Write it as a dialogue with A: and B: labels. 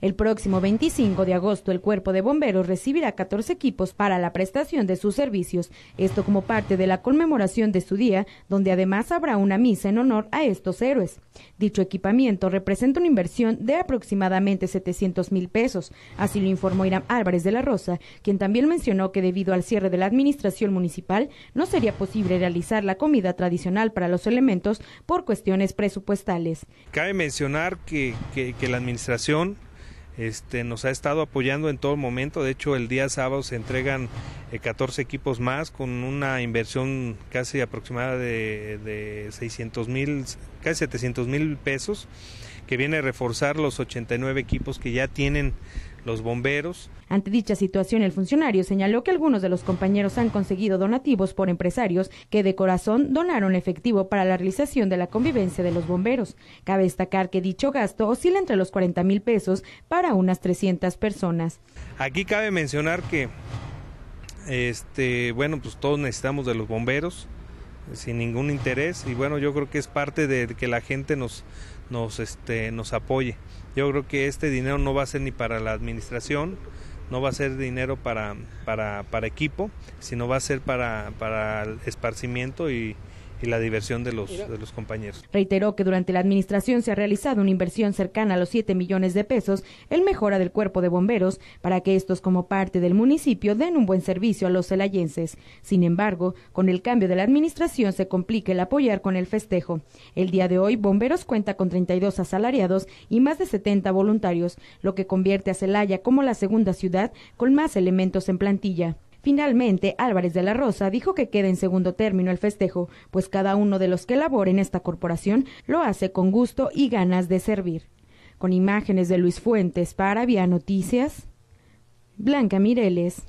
A: El próximo 25 de agosto, el Cuerpo de Bomberos recibirá 14 equipos para la prestación de sus servicios, esto como parte de la conmemoración de su día, donde además habrá una misa en honor a estos héroes. Dicho equipamiento representa una inversión de aproximadamente 700 mil pesos, así lo informó Irán Álvarez de la Rosa, quien también mencionó que debido al cierre de la administración municipal no sería posible realizar la comida tradicional para los elementos por cuestiones presupuestales.
B: Cabe mencionar que, que la administración este, nos ha estado apoyando en todo momento. De hecho, el día sábado se entregan 14 eh, equipos más con una inversión casi aproximada de, de 600 mil, casi 700 mil pesos que viene a reforzar los 89 equipos que ya tienen los bomberos.
A: Ante dicha situación, el funcionario señaló que algunos de los compañeros han conseguido donativos por empresarios que de corazón donaron efectivo para la realización de la convivencia de los bomberos. Cabe destacar que dicho gasto oscila entre los 40 mil pesos para unas 300 personas.
B: Aquí cabe mencionar que, este, bueno, pues todos necesitamos de los bomberos sin ningún interés y bueno yo creo que es parte de que la gente nos nos este nos apoye yo creo que este dinero no va a ser ni para la administración no va a ser dinero para para, para equipo sino va a ser para para el esparcimiento y, y la diversión de los, de los compañeros.
A: Reiteró que durante la administración se ha realizado una inversión cercana a los 7 millones de pesos en mejora del cuerpo de bomberos para que estos como parte del municipio den un buen servicio a los celayenses. Sin embargo, con el cambio de la administración se complica el apoyar con el festejo. El día de hoy, bomberos cuenta con 32 asalariados y más de 70 voluntarios, lo que convierte a Celaya como la segunda ciudad con más elementos en plantilla. Finalmente, Álvarez de la Rosa dijo que queda en segundo término el festejo, pues cada uno de los que laboren en esta corporación lo hace con gusto y ganas de servir. Con imágenes de Luis Fuentes para Vía Noticias, Blanca Mireles.